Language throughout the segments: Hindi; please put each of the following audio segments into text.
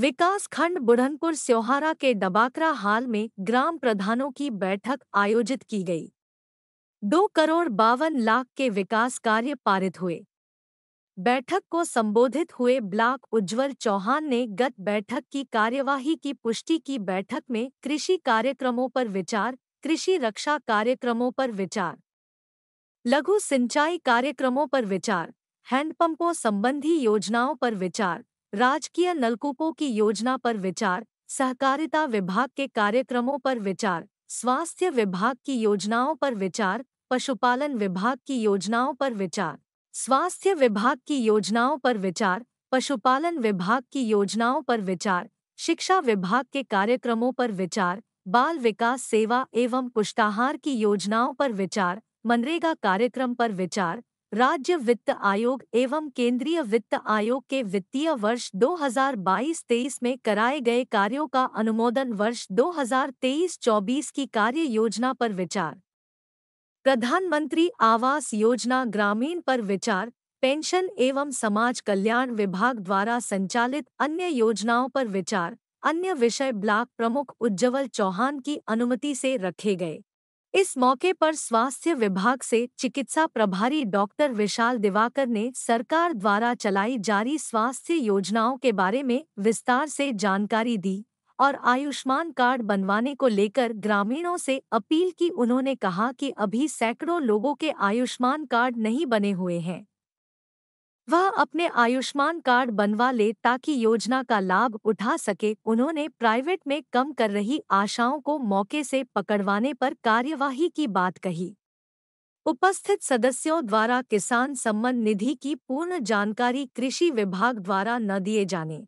विकास खंड बुढ़नपुर स्योहारा के डबाकरा हाल में ग्राम प्रधानों की बैठक आयोजित की गई दो करोड़ बावन लाख के विकास कार्य पारित हुए बैठक को संबोधित हुए ब्लॉक उज्जवल चौहान ने गत बैठक की कार्यवाही की पुष्टि की बैठक में कृषि कार्यक्रमों पर विचार कृषि रक्षा कार्यक्रमों पर विचार लघु सिंचाई कार्यक्रमों पर विचार हैंडपंपों संबंधी योजनाओं पर विचार राजकीय नलकूपों की योजना पर विचार सहकारिता विभाग के कार्यक्रमों पर विचार स्वास्थ्य विभाग की योजनाओं पर विचार पशुपालन विभाग की योजनाओं पर विचार स्वास्थ्य विभाग की योजनाओं पर विचार पशुपालन विभाग की योजनाओं पर विचार शिक्षा विभाग के कार्यक्रमों पर विचार बाल विकास सेवा एवं पुष्टाहार की योजनाओं पर विचार मनरेगा कार्यक्रम पर विचार राज्य वित्त आयोग एवं केंद्रीय वित्त आयोग के वित्तीय वर्ष 2022-23 में कराए गए कार्यों का अनुमोदन वर्ष 2023-24 की कार्य योजना पर विचार प्रधानमंत्री आवास योजना ग्रामीण पर विचार पेंशन एवं समाज कल्याण विभाग द्वारा संचालित अन्य योजनाओं पर विचार अन्य विषय ब्लॉक प्रमुख उज्जवल चौहान की अनुमति से रखे गए इस मौके पर स्वास्थ्य विभाग से चिकित्सा प्रभारी डॉक्टर विशाल दिवाकर ने सरकार द्वारा चलाई जारी स्वास्थ्य योजनाओं के बारे में विस्तार से जानकारी दी और आयुष्मान कार्ड बनवाने को लेकर ग्रामीणों से अपील की उन्होंने कहा कि अभी सैकड़ों लोगों के आयुष्मान कार्ड नहीं बने हुए हैं वह अपने आयुष्मान कार्ड बनवा ले ताकि योजना का लाभ उठा सके उन्होंने प्राइवेट में कम कर रही आशाओं को मौके से पकड़वाने पर कार्यवाही की बात कही उपस्थित सदस्यों द्वारा किसान सम्मान निधि की पूर्ण जानकारी कृषि विभाग द्वारा न दिए जाने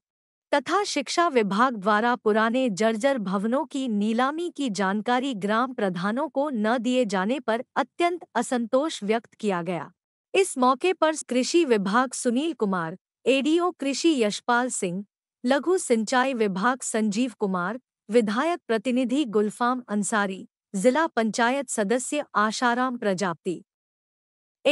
तथा शिक्षा विभाग द्वारा पुराने जर्जर भवनों की नीलामी की जानकारी ग्राम प्रधानों को न दिए जाने पर अत्यंत असंतोष व्यक्त किया गया इस मौके पर कृषि विभाग सुनील कुमार एडीओ कृषि यशपाल सिंह लघु सिंचाई विभाग संजीव कुमार विधायक प्रतिनिधि गुलफाम अंसारी जिला पंचायत सदस्य आशाराम प्रजापति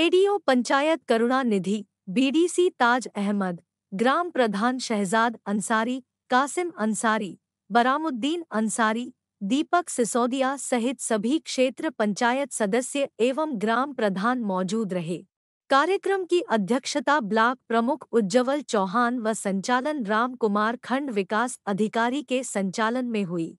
एडीओ पंचायत करुणा निधि बीडीसी ताज अहमद ग्राम प्रधान शहजाद अंसारी कासिम अंसारी बरामुद्दीन अंसारी दीपक सिसोदिया सहित सभी क्षेत्र पंचायत सदस्य एवं ग्राम प्रधान मौजूद रहे कार्यक्रम की अध्यक्षता ब्लॉक प्रमुख उज्ज्वल चौहान व संचालन रामकुमार खंड विकास अधिकारी के संचालन में हुई